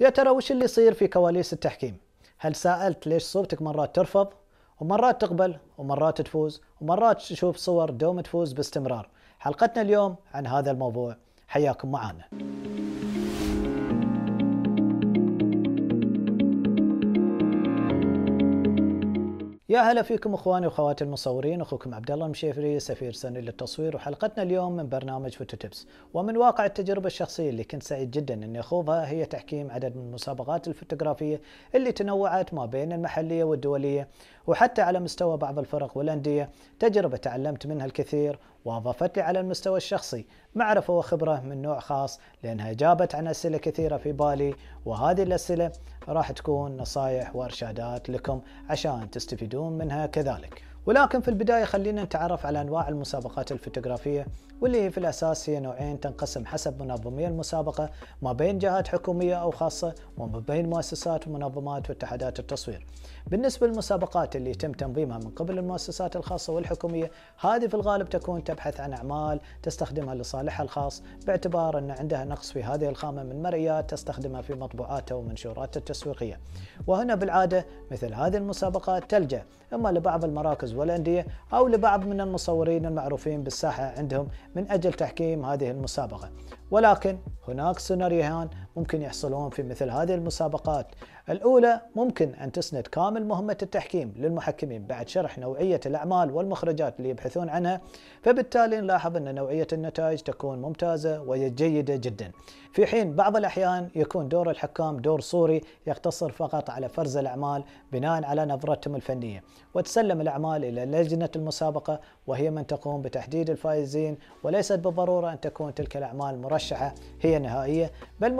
يا ترى وش اللي يصير في كواليس التحكيم هل سألت ليش صورتك مرات ترفض ومرات تقبل ومرات تفوز ومرات تشوف صور دوم تفوز باستمرار حلقتنا اليوم عن هذا الموضوع حياكم معانا. يا هلا فيكم اخواني واخواتي المصورين اخوكم عبد الله المشيفري سفير سني للتصوير وحلقتنا اليوم من برنامج فوتو تيبس ومن واقع التجربه الشخصيه اللي كنت سعيد جدا اني اخوضها هي تحكيم عدد من المسابقات الفوتوغرافيه اللي تنوعت ما بين المحليه والدوليه وحتى على مستوى بعض الفرق والأندية تجربة تعلمت منها الكثير وأضافت لي على المستوى الشخصي معرفة وخبرة من نوع خاص لأنها جابت عن أسئلة كثيرة في بالي وهذه الأسئلة راح تكون نصايح وإرشادات لكم عشان تستفيدون منها كذلك ولكن في البداية خلينا نتعرف على أنواع المسابقات الفوتوغرافية واللي هي في الأساس هي نوعين تنقسم حسب منظمي المسابقة ما بين جهات حكومية أو خاصة وما بين مؤسسات ومنظمات واتحادات التصوير بالنسبة للمسابقات اللي يتم تنظيمها من قبل المؤسسات الخاصة والحكومية هذه في الغالب تكون تبحث عن أعمال تستخدمها لصالحها الخاص باعتبار أن عندها نقص في هذه الخامة من مرئيات تستخدمها في مطبوعاتها ومنشوراتها التسويقية وهنا بالعادة مثل هذه المسابقات تلجأ إما لبعض المراكز المراكز والأندية أو لبعض من المصورين المعروفين بالساحة عندهم من أجل تحكيم هذه المسابقة ولكن هناك سيناريوهان ممكن يحصلون في مثل هذه المسابقات الأولى ممكن أن تسند كامل مهمة التحكيم للمحكمين بعد شرح نوعية الأعمال والمخرجات اللي يبحثون عنها فبالتالي نلاحظ أن نوعية النتائج تكون ممتازة وجيدة جدا في حين بعض الأحيان يكون دور الحكام دور صوري يقتصر فقط على فرز الأعمال بناء على نظرتهم الفنية وتسلم الأعمال إلى لجنة المسابقة وهي من تقوم بتحديد الفائزين وليست بالضرورة أن تكون تلك الأعمال مرشحة هي نهائية بل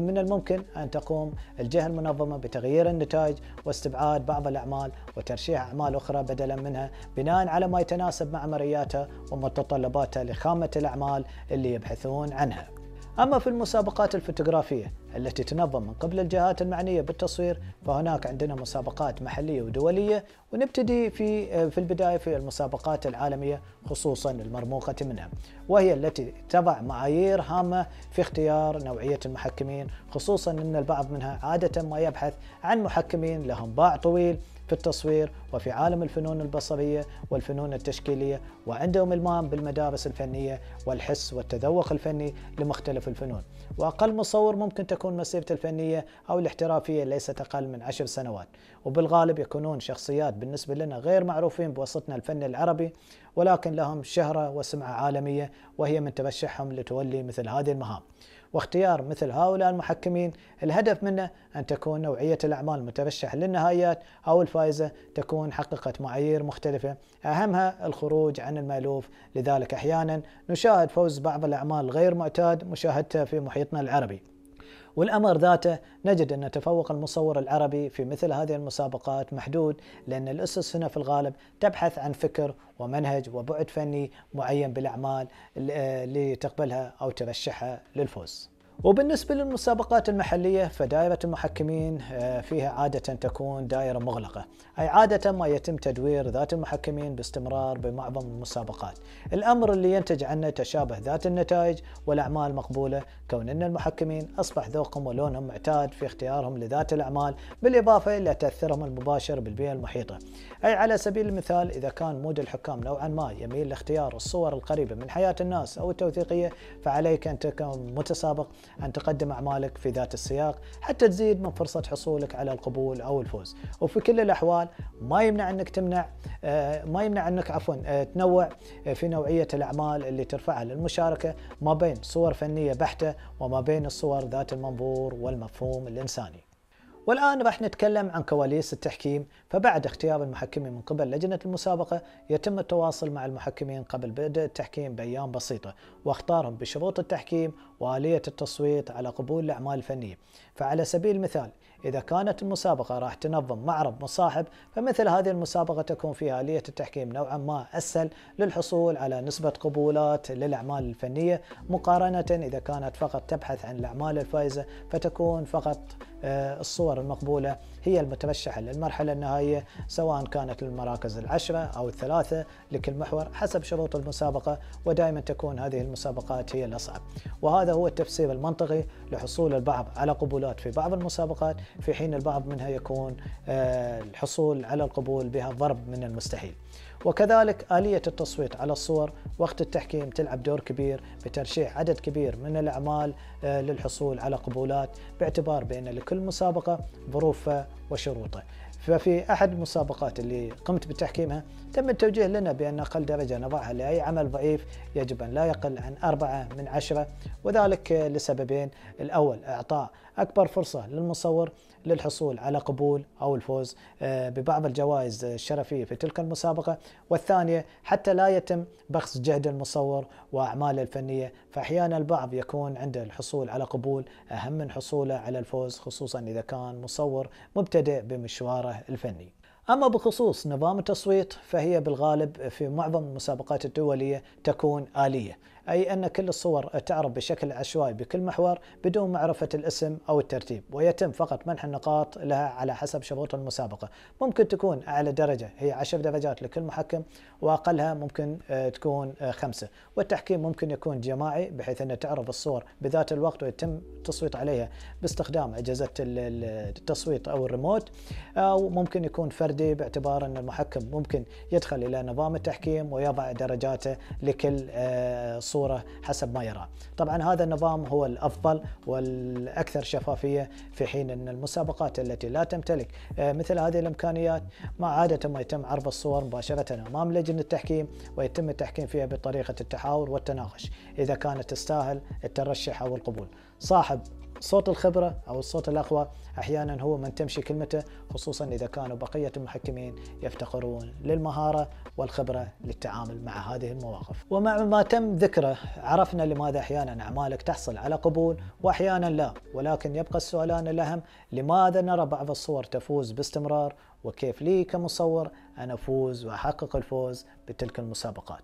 من الممكن أن تقوم الجهة المنظمة المنظمة بتغيير النتائج واستبعاد بعض الأعمال وترشيح أعمال أخرى بدلا منها بناء على ما يتناسب مع عملياته ومتطلباته لخامة الأعمال اللي يبحثون عنها أما في المسابقات الفوتوغرافية التي تنظم من قبل الجهات المعنية بالتصوير فهناك عندنا مسابقات محلية ودولية ونبتدي في آه، في البداية في المسابقات العالمية خصوصا المرموقة منها وهي التي تضع معايير هامة في اختيار نوعية المحكمين خصوصا أن البعض منها عادة ما يبحث عن محكمين لهم باع طويل في التصوير وفي عالم الفنون البصرية والفنون التشكيلية وعندهم المام بالمدارس الفنية والحس والتذوق الفني لمختلف الفنون وأقل مصور ممكن تكون مسيرته الفنية أو الاحترافية ليست أقل من عشر سنوات وبالغالب يكونون شخصيات بالنسبة لنا غير معروفين بوسطنا الفني العربي ولكن لهم شهرة وسمعة عالمية وهي من ترشحهم لتولي مثل هذه المهام واختيار مثل هؤلاء المحكمين الهدف منه أن تكون نوعية الأعمال المترشح للنهايات أو الفائزة تكون حققت معايير مختلفة أهمها الخروج عن المألوف لذلك أحيانا نشاهد فوز بعض الأعمال غير معتاد مشاهدتها في محيطنا العربي والأمر ذاته نجد أن تفوق المصور العربي في مثل هذه المسابقات محدود لأن الأسس هنا في الغالب تبحث عن فكر ومنهج وبعد فني معين بالأعمال اللي تقبلها أو ترشحها للفوز وبالنسبة للمسابقات المحلية فدائرة المحكمين آه، فيها عادة تكون دائرة مغلقة أي عادة ما يتم تدوير ذات المحكمين باستمرار بمعظم المسابقات الأمر اللي ينتج عنه تشابه ذات النتائج والأعمال مقبولة كون أن المحكمين أصبح ذوقهم ولونهم معتاد في اختيارهم لذات الأعمال بالإضافة إلى تأثرهم المباشر بالبيئة المحيطة أي على سبيل المثال إذا كان مود الحكام نوعا ما يميل لاختيار الصور القريبة من حياة الناس أو التوثيقية فعليك أن تكون متسابق أن تقدم أعمالك في ذات السياق حتى تزيد من فرصة حصولك على القبول أو الفوز وفي كل الأحوال ما يمنع أنك تمنع آه، ما يمنع أنك عفوا آه، تنوع آه، في نوعية الأعمال اللي ترفعها للمشاركة ما بين صور فنية بحتة وما بين الصور ذات المنظور والمفهوم الإنساني والآن راح نتكلم عن كواليس التحكيم فبعد اختيار المحكمين من قبل لجنة المسابقة يتم التواصل مع المحكمين قبل بدء التحكيم بأيام بسيطة واختارهم بشروط التحكيم وآلية التصويت على قبول الأعمال الفنية فعلى سبيل المثال إذا كانت المسابقة راح تنظم معرض مصاحب فمثل هذه المسابقة تكون فيها آلية التحكيم نوعا ما أسهل للحصول على نسبة قبولات للأعمال الفنية مقارنة إذا كانت فقط تبحث عن الأعمال الفائزة فتكون فقط آه، الصور الأكثر المقبولة هي المترشحة للمرحلة النهائية سواء كانت للمراكز العشرة أو الثلاثة لكل محور حسب شروط المسابقة ودائما تكون هذه المسابقات هي الأصعب وهذا هو التفسير المنطقي لحصول البعض على قبولات في بعض المسابقات في حين البعض منها يكون آه، الحصول على القبول بها ضرب من المستحيل وكذلك آلية التصويت على الصور وقت التحكيم تلعب دور كبير بترشيح عدد كبير من الأعمال آه، للحصول على قبولات باعتبار بأن لكل مسابقة ظروفها وشروطه ففي أحد المسابقات اللي قمت بتحكيمها تم التوجيه لنا بأن أقل درجة نضعها لأي عمل ضعيف يجب أن لا يقل عن أربعة من عشرة وذلك لسببين الأول إعطاء أكبر فرصة للمصور للحصول على قبول أو الفوز آه، ببعض الجوائز الشرفية في تلك المسابقة والثانية حتى لا يتم بخس جهد المصور وأعماله الفنية فأحيانا البعض يكون عنده الحصول على قبول أهم من حصوله على الفوز خصوصا إذا كان مصور مبتدئ بمشواره الموضوع الفني أما بخصوص نظام التصويت فهي بالغالب في معظم المسابقات الدولية تكون آلية أي أن كل الصور تعرض بشكل عشوائي بكل محور بدون معرفة الاسم أو الترتيب ويتم فقط منح النقاط لها على حسب شروط المسابقة ممكن تكون أعلى درجة هي عشر درجات لكل محكم وأقلها ممكن آه، تكون آه، خمسة والتحكيم ممكن يكون جماعي بحيث أن تعرض الصور بذات الوقت ويتم التصويت عليها باستخدام أجهزة التصويت أو الريموت أو آه، ممكن يكون فردي باعتبار أن المحكم ممكن يدخل إلى نظام التحكيم ويضع درجاته لكل صورة الصورة حسب ما يرى طبعا هذا النظام هو الأفضل والأكثر شفافية في حين أن المسابقات التي لا تمتلك آه، مثل هذه الإمكانيات ما عادة ما يتم عرض الصور مباشرة أمام لجنة التحكيم ويتم التحكيم فيها بطريقة التحاور والتناقش إذا كانت تستاهل الترشح أو القبول صاحب صوت الخبرة أو الصوت الأقوى أحيانا هو من تمشي كلمته خصوصا إذا كانوا بقية المحكمين يفتقرون للمهارة والخبرة للتعامل مع هذه المواقف ومع ما تم ذكره عرفنا لماذا أحيانا أعمالك تحصل على قبول وأحيانا لا ولكن يبقى السؤالان الأهم لماذا نرى بعض الصور تفوز باستمرار وكيف لي كمصور أن أفوز وأحقق الفوز بتلك المسابقات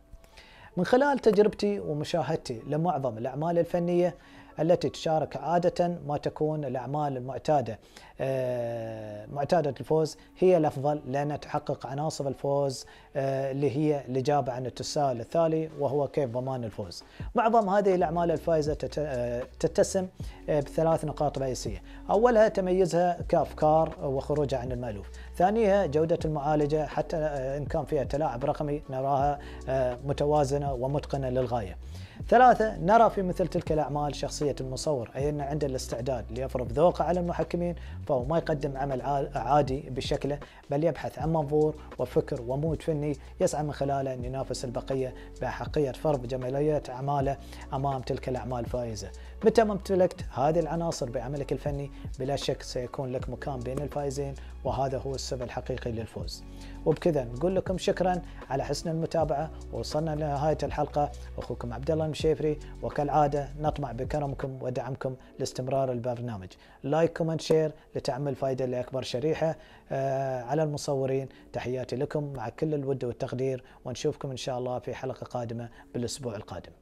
من خلال تجربتي ومشاهدتي لمعظم الأعمال الفنية التي تشارك عادة ما تكون الأعمال المعتادة آه، معتادة الفوز هي الأفضل لأنها تحقق عناصر الفوز آه، اللي هي الإجابة عن التساؤل التالي وهو كيف ضمان الفوز معظم هذه الأعمال الفائزة آه، تتسم بثلاث نقاط رئيسية أولها تميزها كأفكار وخروجها عن المألوف ثانيها جودة المعالجة حتى إن كان فيها تلاعب رقمي نراها متوازنة ومتقنة للغاية ثلاثة نرى في مثل تلك الأعمال شخصية المصور أي أن عنده الاستعداد ليفرض ذوقه على المحكمين فهو ما يقدم عمل عادي بشكله بل يبحث عن منظور وفكر ومود فني يسعى من خلاله أن ينافس البقية بأحقية فرض جمالية أعماله أمام تلك الأعمال الفائزة متى ما امتلكت هذه العناصر بعملك الفني بلا شك سيكون لك مكان بين الفائزين وهذا هو السبب الحقيقي للفوز وبكذا نقول لكم شكرا على حسن المتابعة ووصلنا لنهاية الحلقة أخوكم عبد الله المشيفري وكالعادة نطمع بكرمكم ودعمكم لاستمرار البرنامج لايك كومنت شير لتعمل فائدة لأكبر شريحة آه، على المصورين تحياتي لكم مع كل الود والتقدير ونشوفكم إن شاء الله في حلقة قادمة بالأسبوع القادم